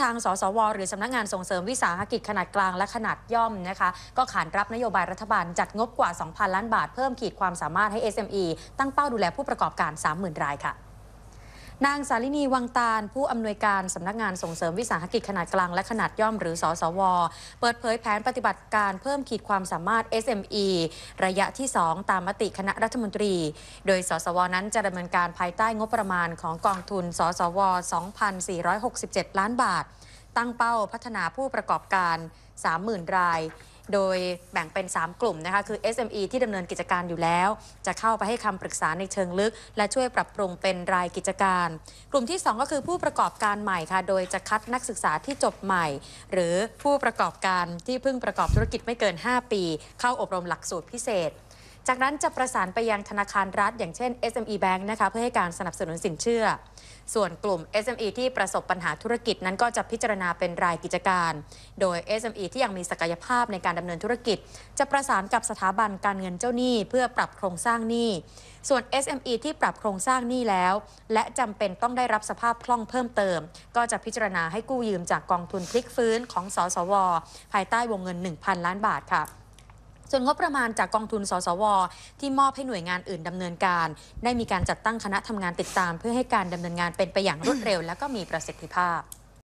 ทาง สสว หรือสำนักงานส่งเสริมวิสาหกิจขนาดกลาง และขนาดย่อมนะคะก็ขานรับนโยบายรัฐบาล จัดงบกว่า 2,000 ล้านบาทเพิ่มขีดความสามารถให้ SME ตั้งเป้าดูแลผู้ประกอบการ 30,000 รายค่ะนางสาลินีวังตาลผู้อำนวยการสำนักงานส่งเสริมวิสาหกิจขนาดกลางและขนาดย่อมหรือสสว เปิดเผยแผนปฏิบัติการเพิ่มขีดความสามารถ SME ระยะที่ 2 ตามมติคณะรัฐมนตรี โดยสสว นั้นจะดำเนินการภายใต้งบประมาณของกองทุนสสว 2,467 ล้านบาท ตั้งเป้าพัฒนาผู้ประกอบการ 30,000 รายโดยแบ่งเป็น 3 กลุ่มนะคะคือ SME ที่ดำเนินกิจการอยู่แล้ว จะเข้าไปให้คำปรึกษาในเชิงลึก และช่วยปรับปรุงเป็นรายกิจการ กลุ่มที่ 2 ก็คือผู้ประกอบการใหม่ค่ะโดยจะคัดนักศึกษาที่จบใหม่ หรือผู้ประกอบการที่เพิ่งประกอบธุรกิจไม่เกิน 5 ปี เข้าอบรมหลักสูตรพิเศษจากนั้นจะประสานไปยังธนาคารรัฐ อย่างเช่น SME Bank นะคะเพื่อให้การสนับสนุนสินเชื่อ ส่วนกลุ่ม SME ที่ประสบปัญหาธุรกิจนั้นก็จะพิจารณาเป็นรายกิจการ โดย SME ที่ยังมีศักยภาพในการดำเนินธุรกิจ จะประสานกับสถาบันการเงินเจ้าหนี้เพื่อปรับโครงสร้างหนี้ ส่วน SME ที่ปรับโครงสร้างหนี้แล้ว และจำเป็นต้องได้รับสภาพคล่องเพิ่มเติม ก็จะพิจารณาให้กู้ยืมจากกองทุนพลิกฟื้นของสสว ภายใต้วงเงิน 1,000 ล้านบาทค่ะส่วนงบประมาณจากกองทุนสสว ที่มอบให้หน่วยงานอื่นดำเนินการ ได้มีการจัดตั้งคณะทำงานติดตาม เพื่อให้การดำเนินงานเป็นไปอย่างรวดเร็วและก็มีประสิทธิภาพ